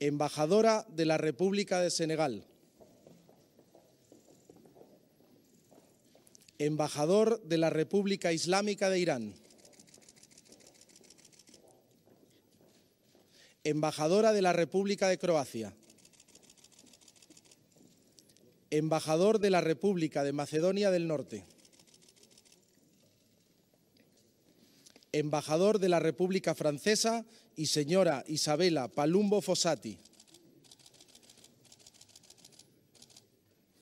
embajadora de la República de Senegal, embajador de la República Islámica de Irán, embajadora de la República de Croacia, embajador de la República de Macedonia del Norte. embajador de la República Francesa, y señora Isabela Palumbo Fossati.